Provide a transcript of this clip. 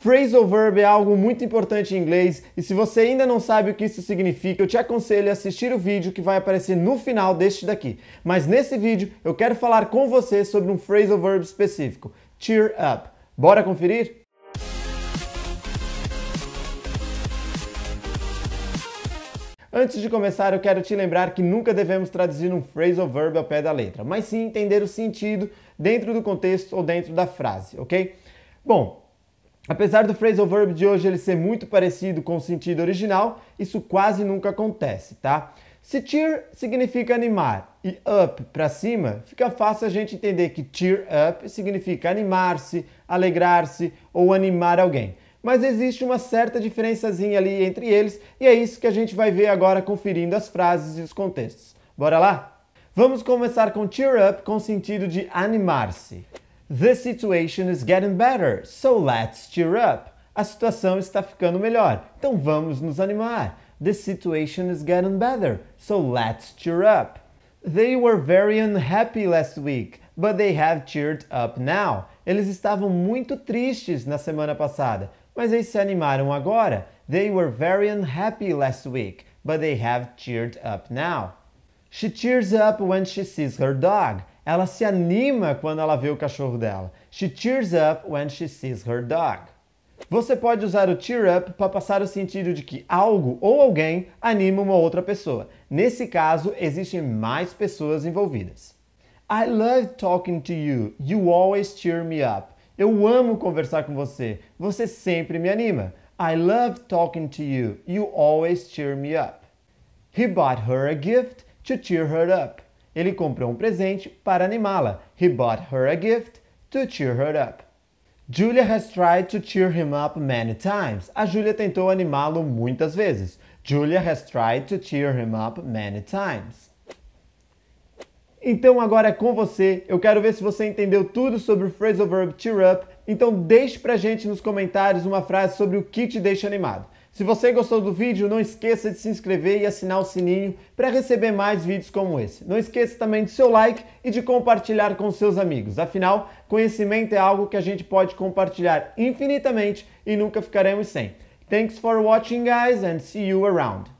Phrasal verb é algo muito importante em inglês e se você ainda não sabe o que isso significa, eu te aconselho a assistir o vídeo que vai aparecer no final deste daqui. Mas nesse vídeo eu quero falar com você sobre um phrasal verb específico, cheer up. Bora conferir? Antes de começar, eu quero te lembrar que nunca devemos traduzir um phrasal verb ao pé da letra, mas sim entender o sentido dentro do contexto ou dentro da frase, ok? Bom, Apesar do phrasal verb de hoje ele ser muito parecido com o sentido original, isso quase nunca acontece, tá? Se cheer significa animar e up para cima, fica fácil a gente entender que cheer up significa animar-se, alegrar-se ou animar alguém. Mas existe uma certa diferençazinha ali entre eles e é isso que a gente vai ver agora conferindo as frases e os contextos. Bora lá? Vamos começar com cheer up com o sentido de animar-se. The situation is getting better, so let's cheer up. A situação está ficando melhor, então vamos nos animar. The situation is getting better, so let's cheer up. They were very unhappy last week, but they have cheered up now. Eles estavam muito tristes na semana passada, mas eles se animaram agora. They were very unhappy last week, but they have cheered up now. She cheers up when she sees her dog. Ela se anima quando ela vê o cachorro dela. She cheers up when she sees her dog. Você pode usar o cheer up para passar o sentido de que algo ou alguém anima uma outra pessoa. Nesse caso, existem mais pessoas envolvidas. I love talking to you. You always cheer me up. Eu amo conversar com você. Você sempre me anima. I love talking to you. You always cheer me up. He bought her a gift to cheer her up. Ele comprou um presente para animá-la. He bought her a gift to cheer her up. Julia has tried to cheer him up many times. A Julia tentou animá-lo muitas vezes. Julia has tried to cheer him up many times. Então agora é com você. Eu quero ver se você entendeu tudo sobre o phrasal verb cheer up. Então deixe pra gente nos comentários uma frase sobre o que te deixa animado. Se você gostou do vídeo, não esqueça de se inscrever e assinar o sininho para receber mais vídeos como esse. Não esqueça também do seu like e de compartilhar com seus amigos. Afinal, conhecimento é algo que a gente pode compartilhar infinitamente e nunca ficaremos sem. Thanks for watching, guys, and see you around.